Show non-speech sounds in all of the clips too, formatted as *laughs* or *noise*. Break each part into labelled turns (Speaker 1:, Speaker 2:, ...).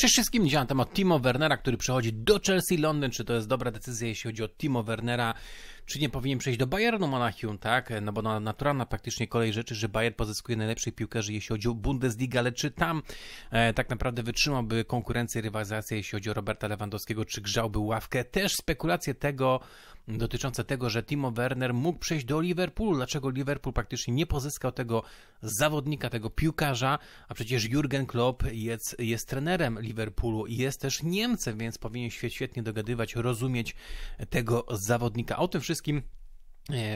Speaker 1: Czy wszystkim działa na temat Timo Wernera, który przychodzi do Chelsea Londyn? Czy to jest dobra decyzja, jeśli chodzi o Timo Wernera? Czy nie powinien przejść do Bayernu Monachium, tak? No bo naturalna praktycznie kolej rzeczy, że Bayern pozyskuje najlepszych piłkarzy, jeśli chodzi o Bundesliga, ale czy tam e, tak naprawdę wytrzymałby konkurencję, rywalizację, jeśli chodzi o Roberta Lewandowskiego, czy grzałby ławkę? Też spekulacje tego, dotyczące tego, że Timo Werner mógł przejść do Liverpoolu. Dlaczego Liverpool praktycznie nie pozyskał tego zawodnika, tego piłkarza, a przecież Jurgen Klopp jest, jest trenerem Liverpoolu i jest też Niemcem, więc powinien świetnie dogadywać, rozumieć tego zawodnika. O tym wszystkim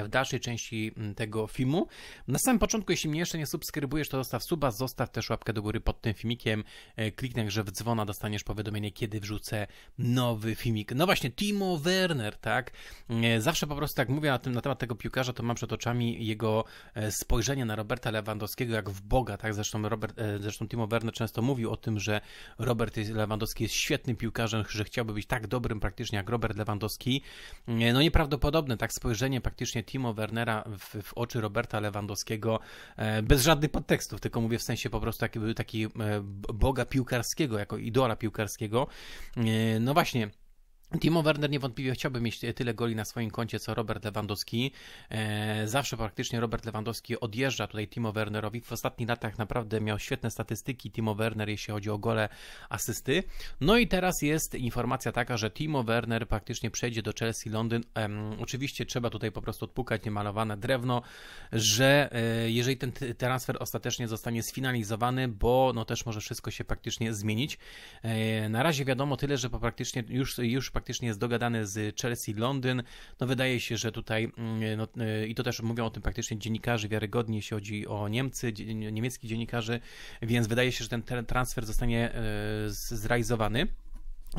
Speaker 1: w dalszej części mm, tego filmu. Na samym początku, jeśli mnie jeszcze nie subskrybujesz, to zostaw suba, zostaw też łapkę do góry pod tym filmikiem, e, kliknij że w dzwona, dostaniesz powiadomienie, kiedy wrzucę nowy filmik. No właśnie, Timo Werner, tak? E, zawsze po prostu tak mówię na, tym, na temat tego piłkarza, to mam przed oczami jego e, spojrzenie na Roberta Lewandowskiego jak w Boga, tak? Zresztą, Robert, zresztą Timo Werner często mówił o tym, że Robert Lewandowski jest świetnym piłkarzem, że chciałby być tak dobrym praktycznie jak Robert Lewandowski. No nieprawdopodobne, tak? Spojrzenie praktycznie faktycznie Timo Wernera w, w oczy Roberta Lewandowskiego e, bez żadnych podtekstów, tylko mówię w sensie po prostu taki, taki e, boga piłkarskiego, jako idola piłkarskiego. E, no właśnie, Timo Werner niewątpliwie chciałby mieć tyle goli na swoim koncie, co Robert Lewandowski. E, zawsze praktycznie Robert Lewandowski odjeżdża tutaj Timo Wernerowi. W ostatnich latach naprawdę miał świetne statystyki Timo Werner, jeśli chodzi o gole, asysty. No i teraz jest informacja taka, że Timo Werner praktycznie przejdzie do Chelsea Londyn. Oczywiście trzeba tutaj po prostu odpukać niemalowane drewno, że e, jeżeli ten transfer ostatecznie zostanie sfinalizowany, bo no też może wszystko się praktycznie zmienić. E, na razie wiadomo tyle, że po praktycznie już, już praktycznie jest dogadany z Chelsea Londyn. No wydaje się, że tutaj mm, no, y, i to też mówią o tym praktycznie dziennikarze wiarygodni, jeśli chodzi o Niemcy, niemieckich dziennikarzy, więc wydaje się, że ten transfer zostanie y, zrealizowany.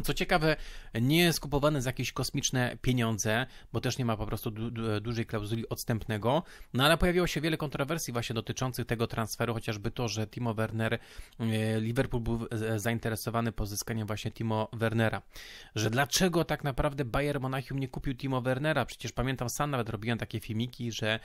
Speaker 1: Co ciekawe, nie jest kupowany za jakieś kosmiczne pieniądze, bo też nie ma po prostu du du dużej klauzuli odstępnego. No ale pojawiło się wiele kontrowersji właśnie dotyczących tego transferu, chociażby to, że Timo Werner, e, Liverpool był e, zainteresowany pozyskaniem właśnie Timo Wernera. Że dlaczego tak naprawdę Bayern Monachium nie kupił Timo Wernera? Przecież pamiętam sam nawet robiłem takie filmiki, że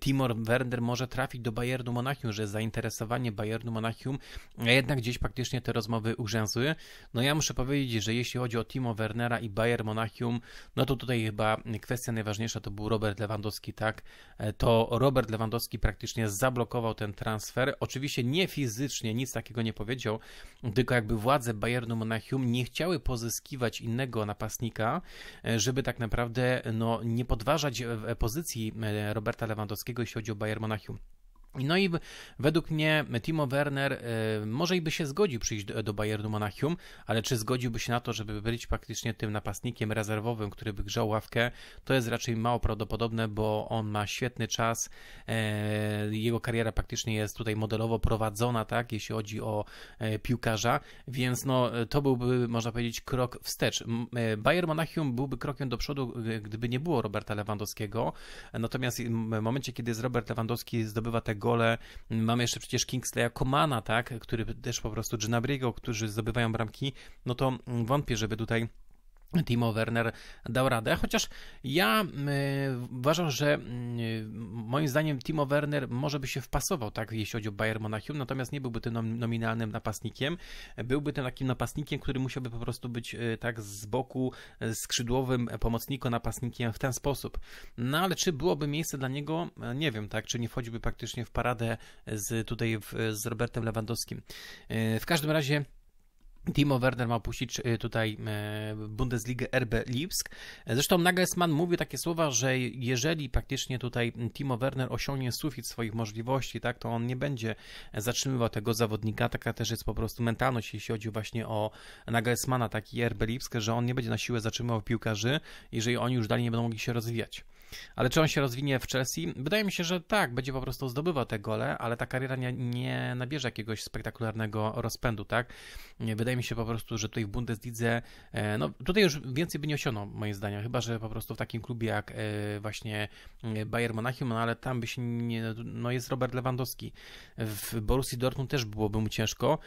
Speaker 1: Timo Werner może trafić do Bayernu Monachium, że zainteresowanie Bayernu Monachium, a jednak gdzieś praktycznie te rozmowy urzęzły. No ja muszę powiedzieć, że jeśli chodzi o Timo Wernera i Bayern Monachium, no to tutaj chyba kwestia najważniejsza to był Robert Lewandowski, tak? E, to Robert Lewandowski praktycznie zablokował ten transfer. Oczywiście nie fizycznie, nic takiego nie powiedział, tylko jakby władze Bayernu Monachium nie chciały pozyskiwać innego napastnika, e, żeby tak naprawdę no, nie podważać e, pozycji Roberta Lewandowskiego, jeśli chodzi o Bayern Monachium. No i według mnie Timo Werner e, może i by się zgodził przyjść do, Bayernu Monachium, ale czy zgodziłby się na to, żeby być praktycznie tym napastnikiem rezerwowym, który by grzał ławkę, to jest raczej mało prawdopodobne, bo on ma świetny czas, e, jego kariera praktycznie jest tutaj modelowo prowadzona, tak, jeśli chodzi o e, piłkarza, więc no to byłby, można powiedzieć, krok wstecz. Bayern Monachium byłby krokiem do przodu, gdyby nie było Roberta Lewandowskiego, natomiast w momencie, kiedy jest Robert Lewandowski zdobywa tego gole. Mamy jeszcze przecież Kingsley'a Komana, tak, który też po prostu Gnabry'ego, którzy zdobywają bramki, no to wątpię, żeby tutaj Timo Werner dał radę, chociaż ja y, uważam, że y, moim zdaniem Timo Werner może by się wpasował, tak, jeśli chodzi o Bayern Monachium, natomiast nie byłby tym nominalnym napastnikiem, byłby tym takim napastnikiem, który musiałby po prostu być y, tak z boku skrzydłowym pomocnikiem, napastnikiem w ten sposób. No ale czy byłoby miejsce dla niego? Nie wiem, tak, czy nie wchodziłby praktycznie w paradę z, tutaj w, z Robertem Lewandowskim. W każdym razie Timo Werner ma opuścić e, tutaj e, Bundesligę RB Lipsk. Zresztą Nagelsmann mówi takie słowa, że jeżeli praktycznie tutaj Timo Werner osiągnie sufit swoich możliwości, tak, to on nie będzie zatrzymywał tego zawodnika. Taka też jest po prostu mentalność, jeśli chodzi właśnie o Nagelsmana, taki RB Lipsk, że on nie będzie na siłę zatrzymywał piłkarzy, jeżeli oni już dalej nie będą mogli się rozwijać. Ale czy on się rozwinie w Chelsea? Wydaje mi się, że tak, będzie po prostu zdobywał te gole, ale ta kariera nie, nie nabierze jakiegoś spektakularnego rozpędu, tak? Wydaje mi się po prostu, że tutaj w Bundeslidze, e, no tutaj już więcej by nie osiągnął, moim zdaniem, chyba, że po prostu w takim klubie jak e, właśnie e, Bayern Monachium, no ale tam by się nie, no jest Robert Lewandowski. W Borussii Dortmund też byłoby mu ciężko.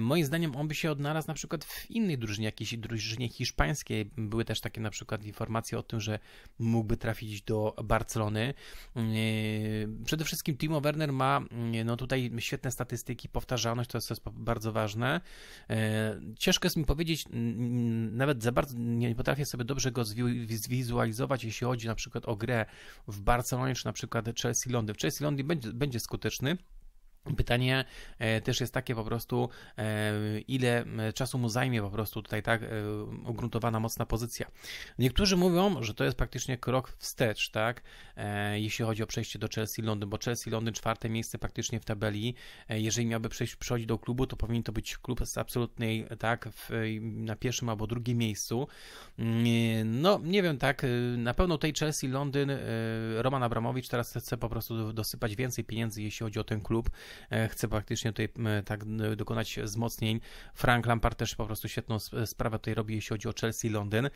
Speaker 1: Moim zdaniem on by się odnalazł na przykład w innej drużynie, jakiejś drużynie hiszpańskiej. Były też takie na przykład informacje o tym, że mógłby trafić do Barcelony. Mm, e, przede wszystkim Timo Werner ma mm, e, no tutaj świetne statystyki, powtarzalność, to jest, to jest bardzo ważne. E, ciężko jest mi powiedzieć, nawet za bardzo nie potrafię sobie dobrze go zwizualizować, jeśli chodzi na przykład o grę w Barcelonie, czy na przykład Chelsea Londyn. W Chelsea Londyn będzie, będzie skuteczny, Pytanie e, też jest takie po prostu, e, ile e, czasu mu zajmie po prostu tutaj tak ugruntowana mocna pozycja. Niektórzy mówią, że to jest praktycznie krok wstecz, tak, jeśli chodzi o przejście do Chelsea Londyn, bo Chelsea Londyn czwarte miejsce praktycznie w tabeli. Jeżeli miałby przejść, przychodzić do klubu, to powinien to być klub z absolutnej, tak, w, na pierwszym albo drugim miejscu. Mm, no, nie wiem, tak, na pewno tej Chelsea Londyn Roman Abramowicz teraz chce po prostu dosypać więcej pieniędzy, jeśli chodzi o ten klub. E, chce praktycznie tutaj tak dokonać wzmocnień. Frank Lampard też po prostu świetną sprawę tutaj robi, jeśli chodzi o Chelsea i Londyn. E,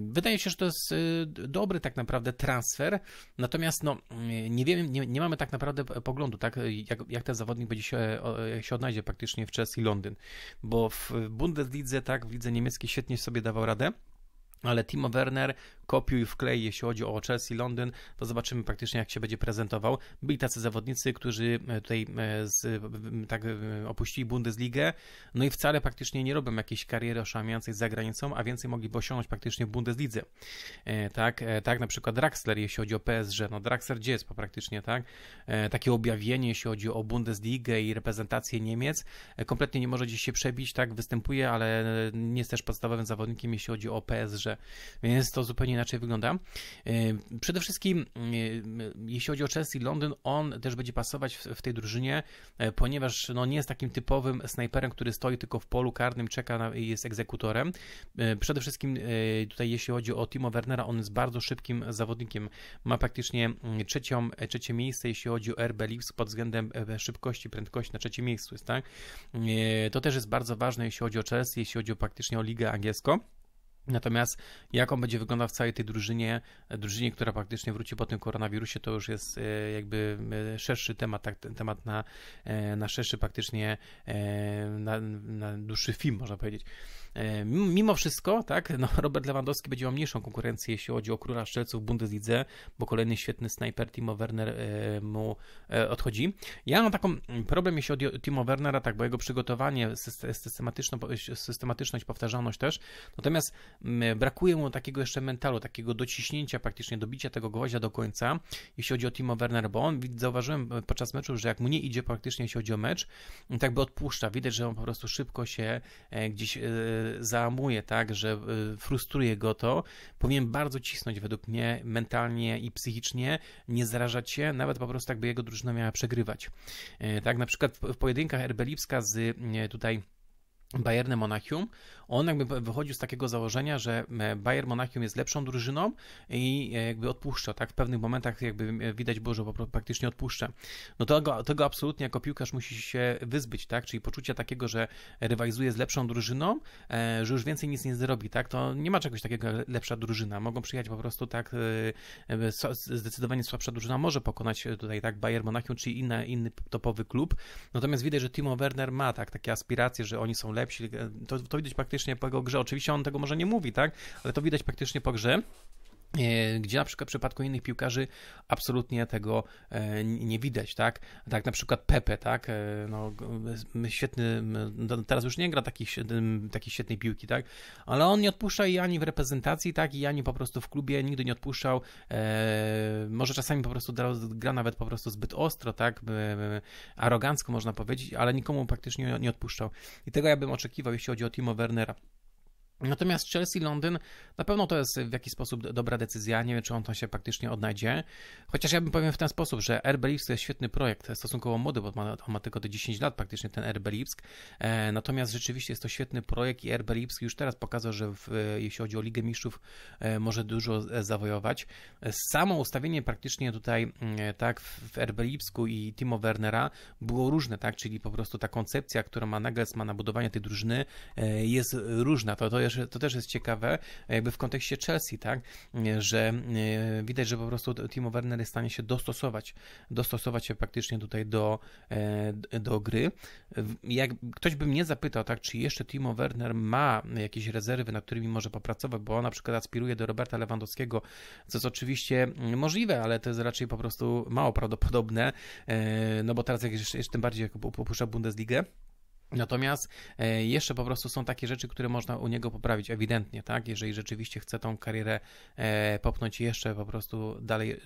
Speaker 1: wydaje się, że to jest y, dobry tak naprawdę transfer, natomiast no, y, nie wiemy, nie, nie mamy tak naprawdę poglądu, tak, jak, jak ten zawodnik będzie się, e, się odnajdzie praktycznie w Chelsea i Londyn, bo w Bundeslidze, tak, w lidze niemieckiej świetnie sobie dawał radę, ale Timo Werner kopiuj, wklej, jeśli chodzi o Chelsea Londyn, to zobaczymy praktycznie jak się będzie prezentował. Byli tacy zawodnicy, którzy e, tutaj e, z, tak opuścili Bundesligę, no i wcale praktycznie nie robią jakiejś kariery oszałamiającej za granicą, a więcej mogliby osiągnąć praktycznie w Bundeslidze. E, tak, tak na przykład Draxler, jeśli chodzi o PSG, no Draxler gdzie jest po praktycznie, tak? Takie objawienie, jeśli chodzi o Bundesligę i reprezentację Niemiec, kompletnie nie może gdzieś się przebić, tak? Występuje, ale nie jest też podstawowym zawodnikiem, jeśli chodzi o PSG, więc to zupełnie inaczej wygląda. E, przede wszystkim, e, jeśli chodzi o Chelsea Londyn, on też będzie pasować w tej drużynie, e, ponieważ no, nie jest takim typowym snajperem, który stoi tylko w polu karnym, czeka na, i jest egzekutorem. Przede wszystkim tutaj, jeśli chodzi o Timo Wernera, on jest bardzo szybkim zawodnikiem. Ma praktycznie mm, trzecią, trzecie miejsce, jeśli chodzi o RB Leaves pod względem szybkości, prędkości na trzecim miejscu jest, tak? To też jest bardzo ważne, jeśli chodzi o Chelsea, jeśli chodzi o praktycznie o Ligę Angielską. Natomiast jak on będzie wyglądał w całej tej drużynie, drużynie, która praktycznie wróci po tym koronawirusie, to już jest e, jakby e, szerszy temat, tak, temat na, e, na szerszy praktycznie, na, na dłuższy film, można powiedzieć. Mimo wszystko, tak, no *laughs* Robert Lewandowski będzie miał mniejszą konkurencję, jeśli chodzi o króla strzelców w Bundeslidze, bo kolejny świetny snajper Timo Werner mu odchodzi. Ja mam taką problem, jeśli chodzi o Timo Wernera, tak, bo jego przygotowanie, systematyczność, powtarzalność też, natomiast Brakuje mu takiego jeszcze mentalu, takiego dociśnięcia praktycznie, dobicia tego gwoździa do końca, jeśli chodzi o Timo Werner, bo on zauważyłem e, podczas meczu, że jak mu nie idzie praktycznie, jeśli chodzi o mecz, tak by odpuszcza. Widać, że on po prostu szybko się e, gdzieś e, załamuje, tak, że frustruje go to. Powinien bardzo cisnąć według mnie mentalnie i psychicznie, nie zarażać się, nawet po prostu tak by jego drużyna miała przegrywać. Tak, na przykład w pojedynkach RB Lipska z tutaj Bayernem Monachium, on jakby wychodził z takiego założenia, że e, Bayern Monachium jest lepszą drużyną i e, jakby odpuszcza, tak? W pewnych momentach jakby e, widać było, że praktycznie odpuszcza. No tego, tego absolutnie jako piłkarz musi się wyzbyć, tak? Czyli poczucia takiego, że rywalizuje z lepszą drużyną, że już więcej nic nie zrobi, tak? To nie ma czegoś takiego lepsza drużyna. Mogą przyjechać po prostu tak zdecydowanie słabsza drużyna może pokonać tutaj tak Bayern Monachium czy inny, inny topowy klub. Natomiast widać, że Timo Werner ma tak takie aspiracje, że oni są lepsi. To, to widać praktycznie praktycznie po jego grze. Oczywiście on tego może nie mówi, tak? Ale to widać praktycznie po grze. E, gdzie na przykład w przypadku innych piłkarzy absolutnie tego e, nie widać, tak? Tak na przykład Pepe, tak? E, no, świetny, no, teraz już nie gra takiej, takich świetnej piłki, tak? Ale on nie odpuszcza i ani w reprezentacji, tak? I ani po prostu w klubie nigdy nie odpuszczał. Może czasami po prostu gra nawet po prostu zbyt ostro, tak? Arogancko można powiedzieć, ale nikomu praktycznie nie odpuszczał. I tego ja bym oczekiwał, jeśli chodzi o Timo Wernera. Natomiast Chelsea-Londyn na pewno to jest w jakiś sposób dobra decyzja. Nie wiem, czy on tam się praktycznie odnajdzie. Chociaż ja bym powiem w ten sposób, że RB Lipsk to jest świetny projekt, stosunkowo młody, bo ma, on ma tylko te 10 lat praktycznie ten RB Lipsk. E, natomiast rzeczywiście jest to świetny projekt i RB Lipsk już teraz pokazał, że w, jeśli chodzi o Ligę Mistrzów e, może dużo e, zawojować. Samo ustawienie praktycznie tutaj mm, e, tak w, w RB Lipsku i Timo Wernera było różne, tak? Czyli po prostu ta koncepcja, którą ma Nagelsmann na budowanie tej drużyny e, jest różna. To, to jest też, to też jest ciekawe, jakby w kontekście Chelsea, tak, że e, widać, że po prostu Timo Werner jest w stanie się dostosować, dostosować się praktycznie tutaj do, e, do gry. Jak ktoś by mnie zapytał, tak, czy jeszcze Timo Werner ma jakieś rezerwy, nad którymi może popracować, bo on na przykład aspiruje do Roberta Lewandowskiego, co jest oczywiście możliwe, ale to jest raczej po prostu mało prawdopodobne, e, no bo teraz jak jeszcze, jeszcze tym bardziej jak opuszcza Bundesligę, Natomiast e, jeszcze po prostu są takie rzeczy, które można u niego poprawić ewidentnie, tak? Jeżeli rzeczywiście chce tą karierę e, popchnąć jeszcze po prostu dalej,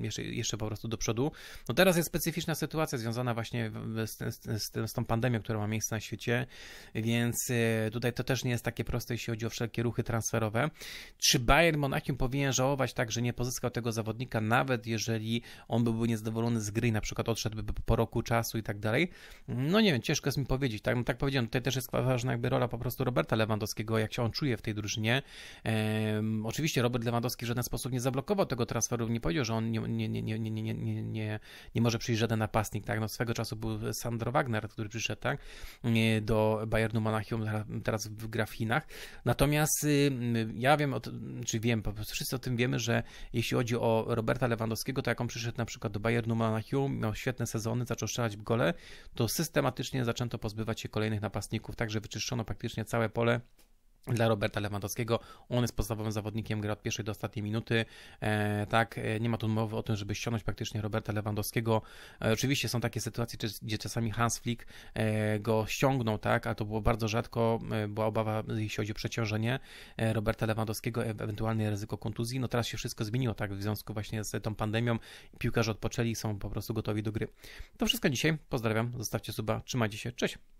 Speaker 1: jeszcze, jeszcze po prostu do przodu. No teraz jest specyficzna sytuacja związana właśnie z, z, z tą pandemią, która ma miejsce na świecie, więc e, tutaj to też nie jest takie proste, jeśli chodzi o wszelkie ruchy transferowe. Czy Bayern Monachium powinien żałować tak, że nie pozyskał tego zawodnika, nawet jeżeli on byłby niezadowolony z gry, na przykład odszedłby po roku czasu i tak dalej? No nie wiem, ciężko jest mi powiedzieć, powiedzieć, tak? No, tak powiedziałem, tutaj też jest ważna jakby rola po prostu Roberta Lewandowskiego, jak się on czuje w tej drużynie. oczywiście Robert Lewandowski w żaden sposób nie zablokował tego transferu, nie powiedział, że on nie, nie, nie, nie, nie, nie, nie, nie, nie może przyjść żaden napastnik, tak? No swego czasu był Sandro Wagner, który przyszedł, tak? E, do Bayernu Monachium, teraz w Grafinach. Natomiast y, ja wiem, czy wiem, wszyscy o tym wiemy, że jeśli chodzi o Roberta Lewandowskiego, to jak on przyszedł na przykład do Bayernu Monachium, miał świetne sezony, zaczął strzelać w gole, to systematycznie zaczęto pozbywać pozbywać się kolejnych napastników, także wyczyszczono praktycznie całe pole dla Roberta Lewandowskiego. On jest podstawowym zawodnikiem, gra od pierwszej do ostatniej minuty. E, tak, e, nie ma tu mowy o tym, żeby ściągnąć praktycznie Roberta Lewandowskiego. E, oczywiście są takie sytuacje, gdzie czasami Hans Flick e, go ściągnął, tak, a to było bardzo rzadko, e, była obawa, jeśli chodzi o przeciążenie e, Roberta Lewandowskiego, ewentualnie ryzyko kontuzji. No teraz się wszystko zmieniło, tak, w związku właśnie z tą pandemią. Piłkarze odpoczęli, są po prostu gotowi do gry. To wszystko dzisiaj. Pozdrawiam, zostawcie suba, trzymajcie się, cześć!